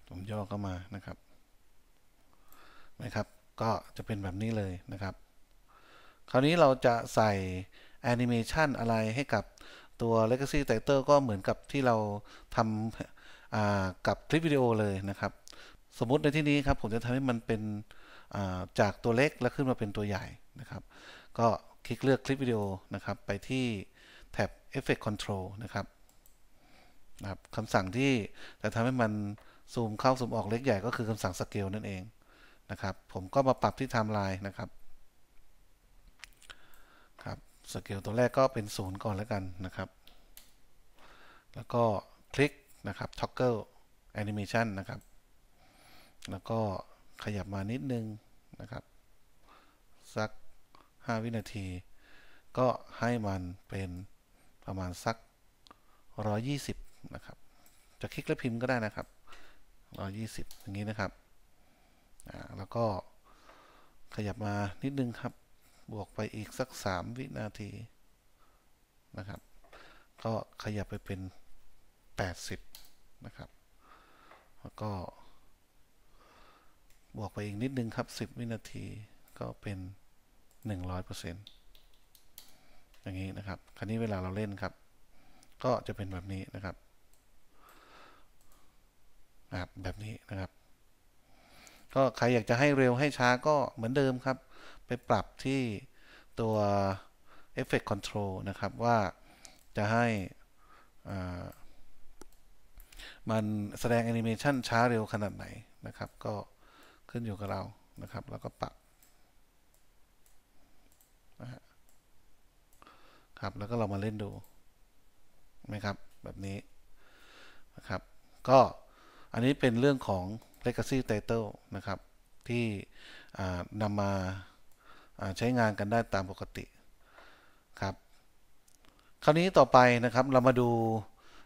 ผมย่อเข้ามานะครับนะครับ ก็จะเป็นแบบนี้เลยนะครับ คราวนี้เราจะใส่แอนิเมชันอะไรให้กับตัว Legacy Title ก็เหมือนกับที่เราทำกับคลิปวิดีโอเลยนะครับสมมติในที่นี้ครับผมจะทำให้มันเป็นจากตัวเล็กแล้วขึ้นมาเป็นตัวใหญ่นะครับ ก็คลิกเลือกคลิปวิดีโอนะครับไปที่แท็บ Effect Control นะครับนะครับคำสั่งที่จะทำให้มัน ซูมเข้าซูมออกเล็กใหญ่ก็คือคำสั่ง Scale นั่นเองนะครับ ผมก็มาปรับที่ไทม์ไลน์นะครับครับสเกลตัวแรกก็เป็นศูนย์ก่อนแล้วกันนะครับแล้วก็คลิกนะครับ Toggle Animation นะครับแล้วก็ขยับมานิดนึงนะครับสัก 5 วินาที ก็ให้มันเป็นประมาณสัก120นะครับจะคลิกและพิมพ์ก็ได้นะครับ 120อย่างนี้นะครับแล้วก็ขยับมานิดนึงครับ บวกไปอีกสัก 3 วินาทีนะครับก็ขยับไปเป็น80นะครับแล้วก็บวกไปอีกนิดนึงครับ 10 วินาทีก็เป็น 100%อย่างนี้นะครับ คราวนี้เวลาเราเล่นครับ ก็จะเป็นแบบนี้นะครับบแบบนี้นะครับ ก็ใครอยากจะให้เร็วให้ช้าก็เหมือนเดิมครับ ไปปรับที่ตัว Effect Control นะครับ ว่าจะให้มันแสดงแอนิเมชันช้าเร็วขนาดไหนนะครับก็ขึ้นอยู่กับเรานะครับ แล้วก็ปรับนะครับ แล้วก็เรามาเล่นดู ไหมครับ แบบนี้ นะครับ ก็ อันนี้เป็นเรื่องของ Legacy Title นะครับ ที่นำมาใช้งานกันได้ตามปกติ ครับ คราวนี้ต่อไปนะครับ เรามาดู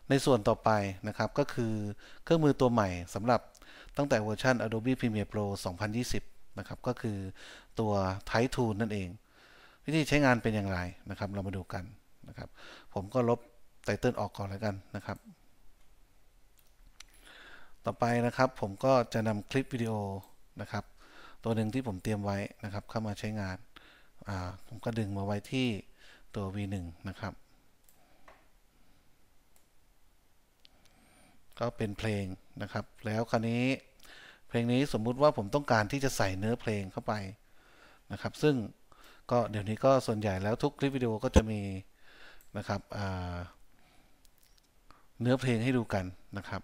ในส่วนต่อไปนะครับ ก็คือ เครื่องมือตัวใหม่สำหรับตั้งแต่เวอร์ชัน Adobe Premiere Pro 2020 นะครับ ก็คือตัว Type Tool นั่นเอง วิธีใช้งานเป็นอย่างไรนะครับ เรามาดูกันนะครับ ผมก็ลบไตเติลออกก่อนแล้วกันนะครับ ต่อไปนะครับผมก็จะนำคลิปวิดีโอนะครับ ตัวหนึ่งที่ผมเตรียมไว้นะครับเข้ามาใช้งานผมก็ดึงมาไว้ที่ตัว v1 นะครับ ก็เป็นเพลงนะครับแล้วคราวนี้เพลงนี้สมมุติว่าผมต้องการที่จะใส่เนื้อเพลงเข้าไปนะครับ ซึ่งก็เดี๋ยวนี้ก็ส่วนใหญ่แล้วทุกคลิปวิดีโอก็จะมีนะครับเนื้อเพลงให้ดูกันนะครับ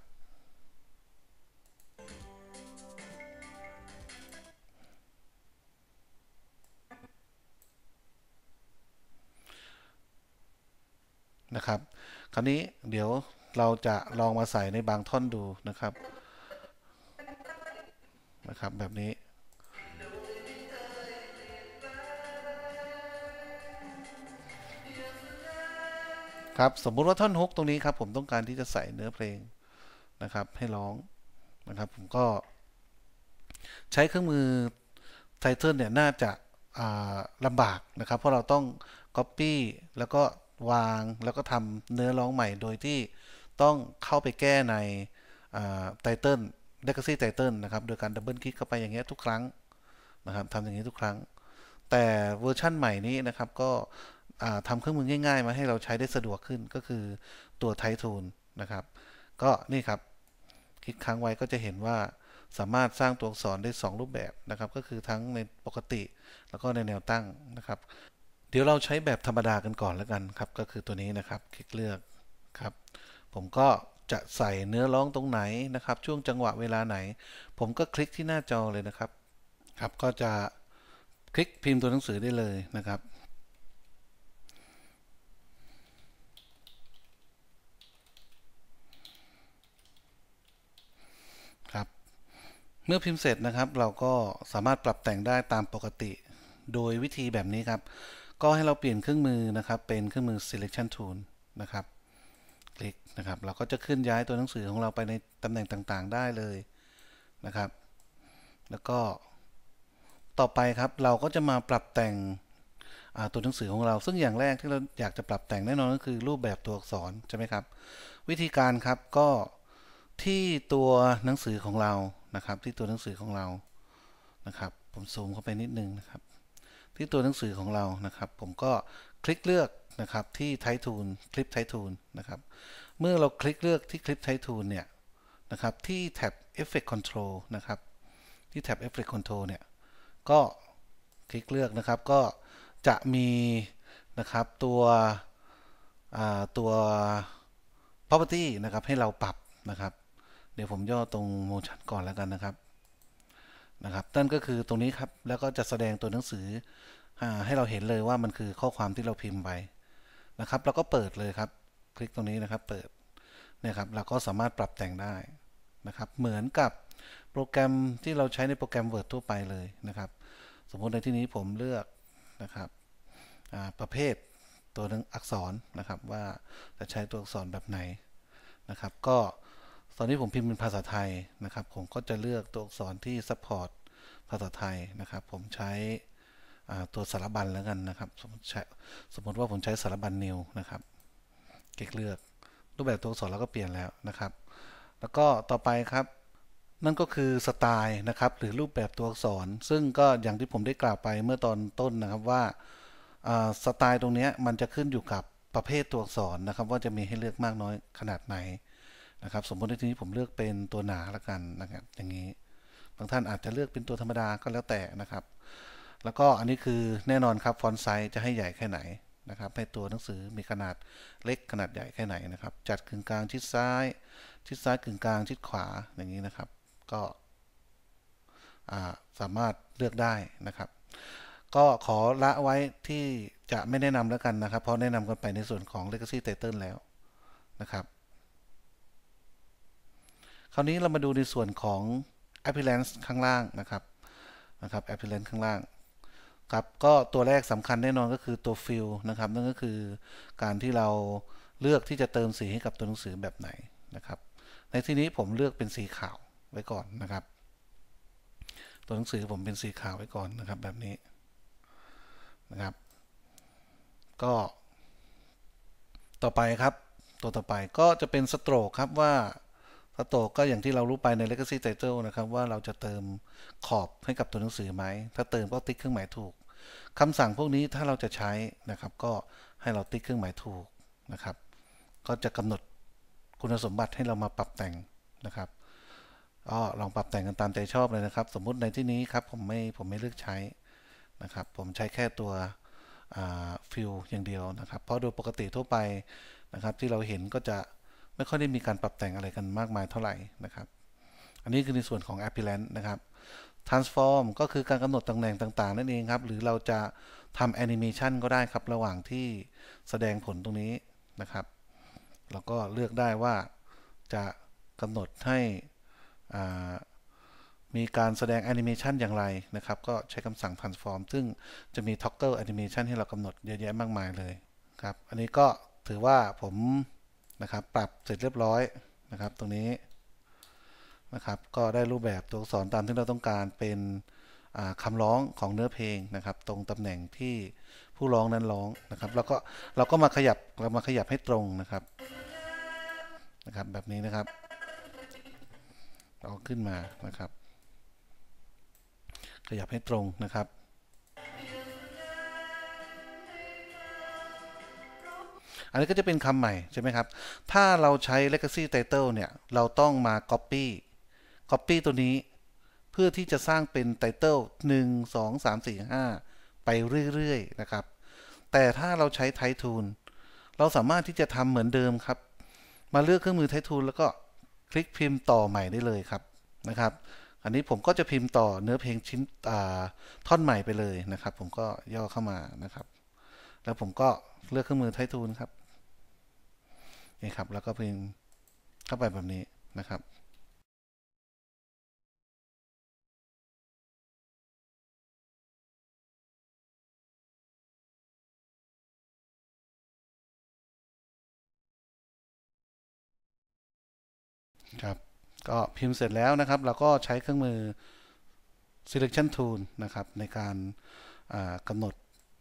นะครับ คราวนี้เดี๋ยวเราจะลองมาใส่ในบางท่อนดูนะครับนะครับ แบบนี้ครับสมมุติว่าท่อนฮุกตรงนี้ครับผมต้องการที่จะใส่เนื้อเพลงนะครับ ให้ร้องนะครับผมก็ ใช้เครื่องมือไทเทลเนี่ยน่าจะลำบากนะครับ เพราะเราต้อง Copy แล้วก็วางแล้วก็ทำเนื้อร้องใหม่โดยที่ต้องเข้าไปแก้ในไตเติลเ l e ซี่ไตเติลนะครับ โดยการดับเบิลคลิกเข้าไปอย่างเงี้ยทุกครั้งนะครับทำอย่างนี้ทุกครั้ง แต่เวอร์ชั่นใหม่นี้นะครับ ก็ทำเครื่องมือง่ายๆ มาให้เราใช้ได้สะดวกขึ้น ก็คือตัวไททูลนะครับ ก็นี่ครับ คลิกค้างไว้ก็จะเห็นว่าสามารถสร้างตัวอักษรได้ 2 รูปแบบนะครับ ก็คือทั้งในปกติแล้วก็ในแนวตั้งนะครับ เดี๋ยวเราใช้แบบธรรมดากันก่อนแล้วกันครับ ก็คือตัวนี้นะครับ คลิกเลือกครับผมก็จะใส่เนื้อร้องตรงไหนนะครับ ช่วงจังหวะเวลาไหน ผมก็คลิกที่หน้าจอเลยนะครับ ครับก็จะคลิกพิมพ์ตัวหนังสือได้เลยนะครับ ครับ เมื่อพิมพ์เสร็จนะครับ เราก็สามารถปรับแต่งได้ตามปกติ โดยวิธีแบบนี้ครับ ก็ให้เราเปลี่ยนเครื่องมือนะครับ เป็นเครื่องมือ selection tool นะครับคลิกนะครับ เราก็จะขึ้นย้ายตัวหนังสือของเราไปในตำแหน่งต่างๆได้เลยนะครับ แล้วก็ต่อไปครับเราก็จะมาปรับแต่งตัวหนังสือของเราซึ่งอย่างแรกที่เราอยากจะปรับแต่งแน่นอนก็คือรูปแบบตัวอักษรใช่ไหมครับ วิธีการครับก็ที่ตัวหนังสือของเรา นะครับ ที่ตัวหนังสือของเรานะครับผมซูมเข้าไปนิดนึงนะครับ ที่ตัวหนังสือของเรานะครับ ผมก็คลิกเลือกนะครับที่ไททูลคลิปไททูลนะครับเมื่อเราคลิกเลือกที่คลิปไททูลเนี่ยนะครับที่แท็บ Effect Control นะครับที่แท็บ Effect Control เนี่ยก็คลิกเลือกนะครับ ก็จะมีนะครับตัวตัว property นะครับให้เราปรับนะครับ เดี๋ยวผมย่อตรง motion ก่อนแล้วกันนะครับนะครับนั่นก็คือตรงนี้ครับ แล้วก็จะแสดงตัวหนังสือ ให้เราเห็นเลยว่ามันคือข้อความที่เราพิมพ์ไปนะครับเราก็เปิดเลยครับ คลิกตรงนี้นะครับเปิดนะครับ เราก็สามารถปรับแต่งได้นะครับ เหมือนกับโปรแกรมที่เราใช้ในโปรแกรม Word ทั่วไปเลยนะครับ สมมติในที่นี้ผมเลือกนะครับประเภทตัวนงอักษรนะครับว่าจะใช้ตัวอักษรแบบไหนนะครับก็ตอนนี้ผมพิมพ์เป็นภาษาไทยนะครับผมก็จะเลือกตัวอักษรที่ซัพพอร์ตภาษาไทยนะครับ ผมใช้ตัวสารบัญแล้วกันนะครับ สมมติสมมติว่าผมใช้สารบัญนิวนะครับคลิกเลือกรูปแบบตัวอักษรเราก็เปลี่ยนแล้วนะครับ แล้วก็ต่อไปครับ นั่นก็คือสไตล์นะครับ หรือรูปแบบตัวอักษรซึ่งก็อย่างที่ผมได้กล่าวไปเมื่อตอนต้นนะครับว่าสไตล์ตรงนี้มันจะขึ้นอยู่กับประเภทตัวอักษรนะครับว่าจะมีให้เลือกมากน้อยขนาดไหนนะครับ สมมติในที่นี้ผมเลือกเป็นตัวหนาละกันนะครับอย่างนี้บางท่านอาจจะเลือกเป็นตัวธรรมดาก็แล้วแต่นะครับแล้วก็อันนี้คือแน่นอนครับฟอนต์ไซส์จะให้ใหญ่แค่ไหนนะครับ ให้ตัวหนังสือมีขนาดเล็กขนาดใหญ่แค่ไหนนะครับ จัดกึ่งกลางชิดซ้ายชิดซ้ายกึ่งกลางชิดขวาอย่างนี้นะครับ ก็สามารถเลือกได้นะครับ ก็ขอละไว้ที่จะไม่แนะนำแล้วกันนะครับ เพราะแนะนำกันไปในส่วนของ Legacy Title แล้วนะครับ คราวนี้เรามาดูในส่วนของ Appearance ข้างล่างนะครับนะครับ Appearance ข้างล่างครับก็ตัวแรกสำคัญแน่นอนก็คือตัวฟิลนะครับ นั่นก็คือการที่เราเลือกที่จะเติมสีให้กับตัวหนังสือแบบไหนนะครับ ในที่นี้ผมเลือกเป็นสีขาวไว้ก่อนนะครับ ตัวหนังสือผมเป็นสีขาวไว้ก่อนนะครับ แบบนี้นะครับ ก็ต่อไปครับตัวต่อไปก็จะเป็นสโตรครับว่าสโตรก็อย่างที่เรารู้ไปใน Legacy Title นะครับ ว่าเราจะเติมขอบให้กับตัวหนังสือไหมถ้าเติมก็ติ๊กเครื่องหมายถูกคำสั่งพวกนี้ถ้าเราจะใช้นะครับ ก็ให้เราติ๊กเครื่องหมายถูกนะครับ ก็จะกำหนดคุณสมบัติให้เรามาปรับแต่งนะครับก็ลองปรับแต่งกันตามใจชอบเลยนะครับ สมมุติในที่นี้ครับผมไม่ผมไม่เลือกใช้นะครับ ผมใช้แค่ตัวฟิลอย่างเดียวนะครับเพราะโดยปกติทั่วไปนะครับ ที่เราเห็นก็จะไม่ค่อยได้มีการปรับแต่งอะไรกันมากมายเท่าไหร่นะครับอันนี้คือในส่วนของ a p p l a n นะครับ transform ก็คือการกำหนดตำแหน่งต่างๆนั่นเองครับ หรือเราจะทำแอนิเมชันก็ได้ครับ ระหว่างที่แสดงผลตรงนี้นะครับแล้วก็เลือกได้ว่าจะกำหนดให้มีการแสดงแอนิเมชันอย่างไรนะครับ ก็ใช้คำสั่ง transform ซึ่งจะมี toggle animation ให้เรากำหนดเยอะแยะมากมายเลยครับ อันนี้ก็ถือว่าผมนะครับปรับเสร็จเรียบร้อยนะครับ ตรงนี้นะครับ ก็ได้รูปแบบตัวอักษรตามที่เราต้องการเป็นคำร้องของเนื้อเพลงนะครับ ตรงตำแหน่งที่ผู้ร้องนั้นร้องนะครับ แล้วก็เราก็มาขยับ เรามาขยับให้ตรงนะครับ นะครับ แบบนี้นะครับเราขึ้นมานะครับ ขยับให้ตรงนะครับ อันนี้ก็จะเป็นคำใหม่ใช่ไหมครับ ถ้าเราใช้ legacy title เนี่ย เราต้องมา copy Copy ตัวนี้เพื่อที่จะสร้างเป็น Title 1 2 3 4 5ไปเรื่อยๆ นะครับ แต่ถ้าเราใช้ t i t ู e เราสามารถที่จะทำเหมือนเดิมครับ มาเลือกเครื่องมือ t i t ู e แล้วก็คลิกพิมพ์ต่อใหม่ได้เลยครับนะครับอันนี้ผมก็จะพิมพ์ต่อเนื้อเพลงชิ้นท่อนใหม่ไปเลยนะครับ ผมก็ย่อเข้ามานะครับ แล้วผมก็เลือกเครื่องมือไททูลครับนี่ครับ แล้วก็พิมพ์เข้าไปแบบนี้นะครับครับ ก็พิมพ์เสร็จแล้วนะครับ เราก็ใช้เครื่องมือ selection tool นะครับในการกำหนด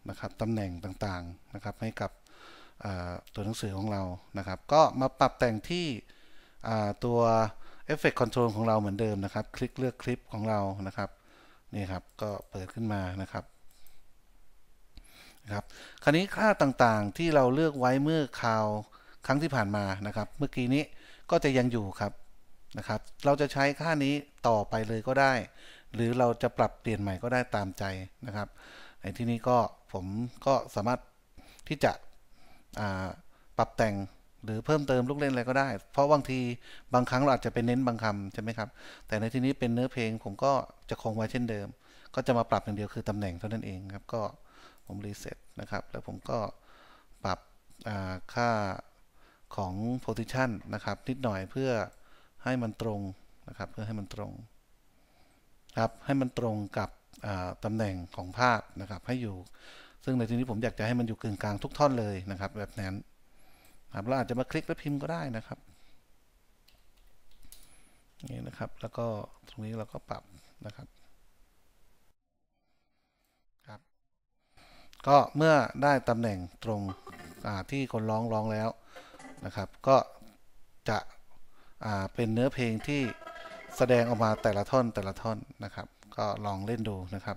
นะครับตำแหน่งต่างๆ นะครับให้กับตัวหนังสือของเรา นะครับ ก็มาปรับแต่งที่ตัว Effect Control ของเราเหมือนเดิมนะครับ คลิกเลือกคลิปของเรานะครับ นี่ครับ ก็เปิดขึ้นมา นะครับนะครับคราวนี้ค่าต่างๆ ที่เราเลือกไว้เมื่อคราว ครั้งที่ผ่านมา นะครับ เมื่อกี้นี้ก็จะยังอยู่ครับนะครับเราจะใช้ค่านี้ต่อไปเลยก็ได้ หรือเราจะปรับเปลี่ยนใหม่ก็ได้ตามใจนะครับ ในที่นี้ก็ผมก็สามารถที่จะปรับแต่งหรือเพิ่มเติมลูกเล่นอะไรก็ได้ เพราะบางทีบางครั้งเราอาจจะเป็นเน้นบางคำใช่ไหมครับ แต่ในที่นี้เป็นเนื้อเพลงผมก็จะคงไว้เช่นเดิม ก็จะมาปรับอย่างเดียวคือตำแหน่งเท่านั้นเองครับ ก็ผมรีเซ็ตนะครับ แล้วผมก็ปรับค่าของ position นะครับ นิดหน่อยเพื่อให้มันตรงนะครับ เพื่อให้มันตรงครับให้มันตรงกับตำแหน่งของภาพนะครับ ให้อยู่ซึ่งในที่นี้ผมอยากจะให้มันอยู่กึ่งกลางทุกท่อนเลยนะครับ แบบนั้นครับเราอาจจะมาคลิกและพิมพ์ก็ได้นะครับนี่นะครับ แล้วก็ตรงนี้เราก็ปรับนะครับครับ ก็เมื่อได้ตำแหน่งตรงที่คนร้องร้องแล้วนะครับ ก็จะเป็นเนื้อเพลงที่แสดงออกมาแต่ละท่อนแต่ละท่อนนะครับ ก็ลองเล่นดูนะครับ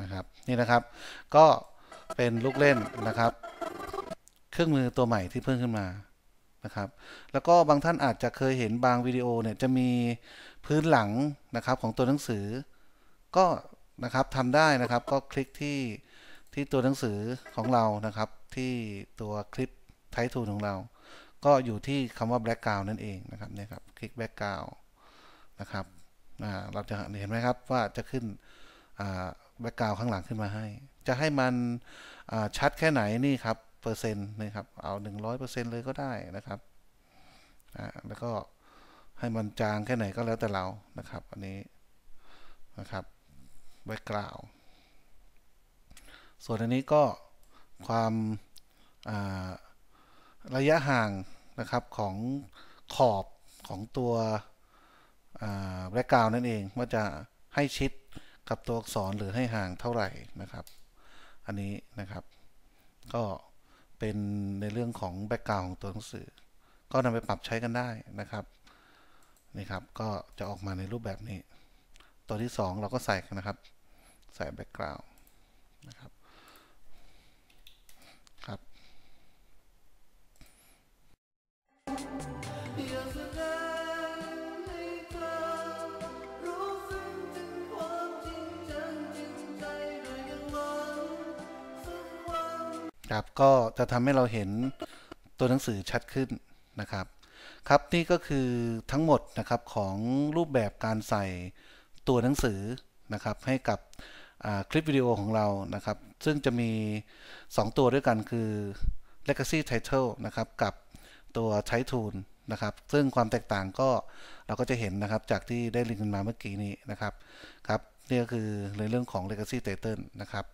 นะครับ นี่นะครับ ก็เป็นลูกเล่นนะครับ เครื่องมือตัวใหม่ที่เพิ่มขึ้นมานะครับแล้วก็บางท่านอาจจะเคยเห็นบางวิดีโอเนี่ยจะมีพื้นหลังนะครับของตัวหนังสือ ก็นะครับทำได้นะครับก็คลิกที่ที่ตัวหนังสือของเรานะครับ ที่ตัวคลิปไททูลของเรา ก็อยู่ที่คำว่า background นั่นเองนะครับเนี่ยครับ คลิก background นะครับเราจะเห็นไหมครับว่าจะขึ้นแบ็กกราวข้างหลังขึ้นมาให้ จะให้มันชัดแค่ไหนนี่ครับเปอร์เซ็นต์นะครับ เอา 100%เลยก็ได้นะครับนะแล้วก็ให้มันจางแค่ไหนก็แล้วแต่เรานะครับ อันนี้นะครับไว้กล่าว ส่วนอันนี้ก็ความระยะห่างนะครับของขอบของตัวแบล็กกราวนั่นเอง ว่าจะให้ชิดกับตัวอักษรหรือให้ห่างเท่าไหร่นะครับ อันนี้นะครับ ก็เป็นในเรื่องของแบ็กกราวของตัวหนังสือก็นำไปปรับใช้กันได้นะครับ นี่ครับก็จะออกมาในรูปแบบนี้ ตัวที่ 2 เราก็ใส่นะครับ ใส่แบ็กกราวนะครับครับก็จะทำให้เราเห็นตัวหนังสือชัดขึ้นนะครับ ครับนี่ก็คือทั้งหมดนะครับของรูปแบบการใส่ตัวหนังสือนะครับ ให้กับคลิปวิดีโอของเรานะครับ ซึ่งจะมี 2 ตัวด้วยกันคือ Legacy Title นะครับกับตัว Title นะครับซึ่งความแตกต่างก็เราก็จะเห็นนะครับจากที่ได้ลิงก์ันมาเมื่อกี้ นี้นะครับครับนี่ก็คือในเรื่องของ Legacy Title นะครับ